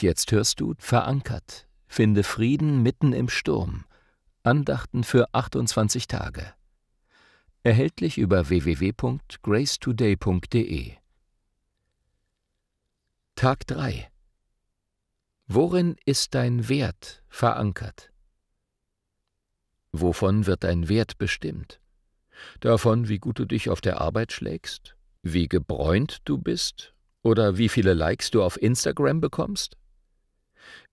Jetzt hörst du Verankert. Finde Frieden mitten im Sturm. Andachten für 28 Tage. Erhältlich über www.gracetoday.de. Tag 3. Worin ist dein Wert verankert? Wovon wird dein Wert bestimmt? Davon, wie gut du dich auf der Arbeit schlägst? Wie gebräunt du bist? Oder wie viele Likes du auf Instagram bekommst?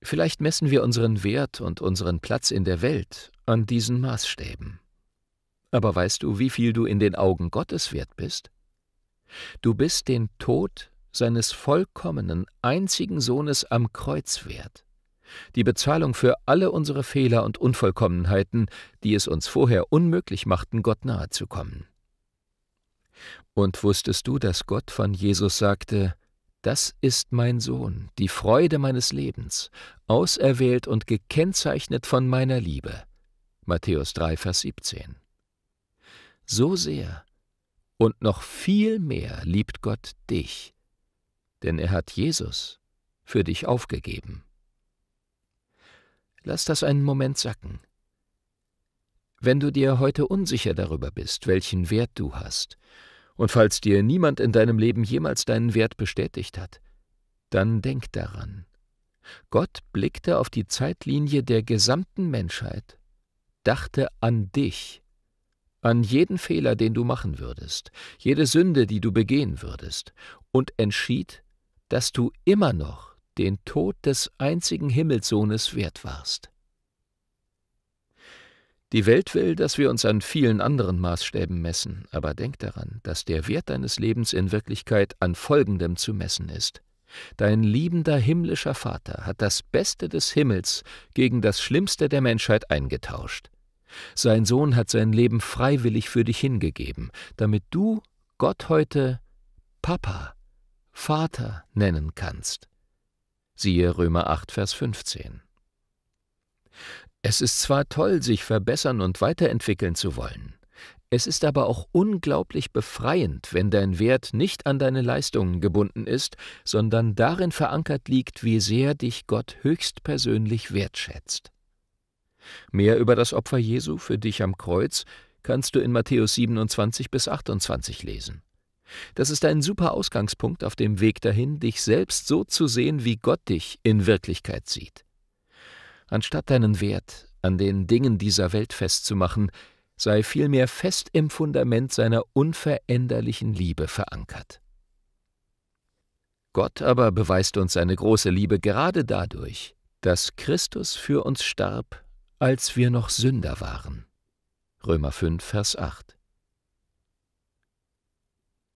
Vielleicht messen wir unseren Wert und unseren Platz in der Welt an diesen Maßstäben. Aber weißt du, wie viel du in den Augen Gottes wert bist? Du bist den Tod seines vollkommenen einzigen Sohnes am Kreuz wert. Die Bezahlung für alle unsere Fehler und Unvollkommenheiten, die es uns vorher unmöglich machten, Gott nahezukommen. Und wusstest du, dass Gott von Jesus sagte, das ist mein Sohn, die Freude meines Lebens, auserwählt und gekennzeichnet von meiner Liebe. Matthäus 3, Vers 17. So sehr und noch viel mehr liebt Gott dich, denn er hat Jesus für dich aufgegeben. Lass das einen Moment sacken. Wenn du dir heute unsicher darüber bist, welchen Wert du hast, und falls dir niemand in deinem Leben jemals deinen Wert bestätigt hat, dann denk daran. Gott blickte auf die Zeitlinie der gesamten Menschheit, dachte an dich, an jeden Fehler, den du machen würdest, jede Sünde, die du begehen würdest, und entschied, dass du immer noch den Tod des einzigen Himmelssohnes wert warst. Die Welt will, dass wir uns an vielen anderen Maßstäben messen, aber denk daran, dass der Wert deines Lebens in Wirklichkeit an folgendem zu messen ist. Dein liebender himmlischer Vater hat das Beste des Himmels gegen das Schlimmste der Menschheit eingetauscht. Sein Sohn hat sein Leben freiwillig für dich hingegeben, damit du Gott heute Papa, Vater nennen kannst. Siehe Römer 8, Vers 15. Es ist zwar toll, sich verbessern und weiterentwickeln zu wollen, es ist aber auch unglaublich befreiend, wenn dein Wert nicht an deine Leistungen gebunden ist, sondern darin verankert liegt, wie sehr dich Gott höchstpersönlich wertschätzt. Mehr über das Opfer Jesu für dich am Kreuz kannst du in Matthäus 27 bis 28 lesen. Das ist ein super Ausgangspunkt auf dem Weg dahin, dich selbst so zu sehen, wie Gott dich in Wirklichkeit sieht. Anstatt deinen Wert an den Dingen dieser Welt festzumachen, sei vielmehr fest im Fundament seiner unveränderlichen Liebe verankert. Gott aber beweist uns seine große Liebe gerade dadurch, dass Christus für uns starb, als wir noch Sünder waren. Römer 5, Vers 8.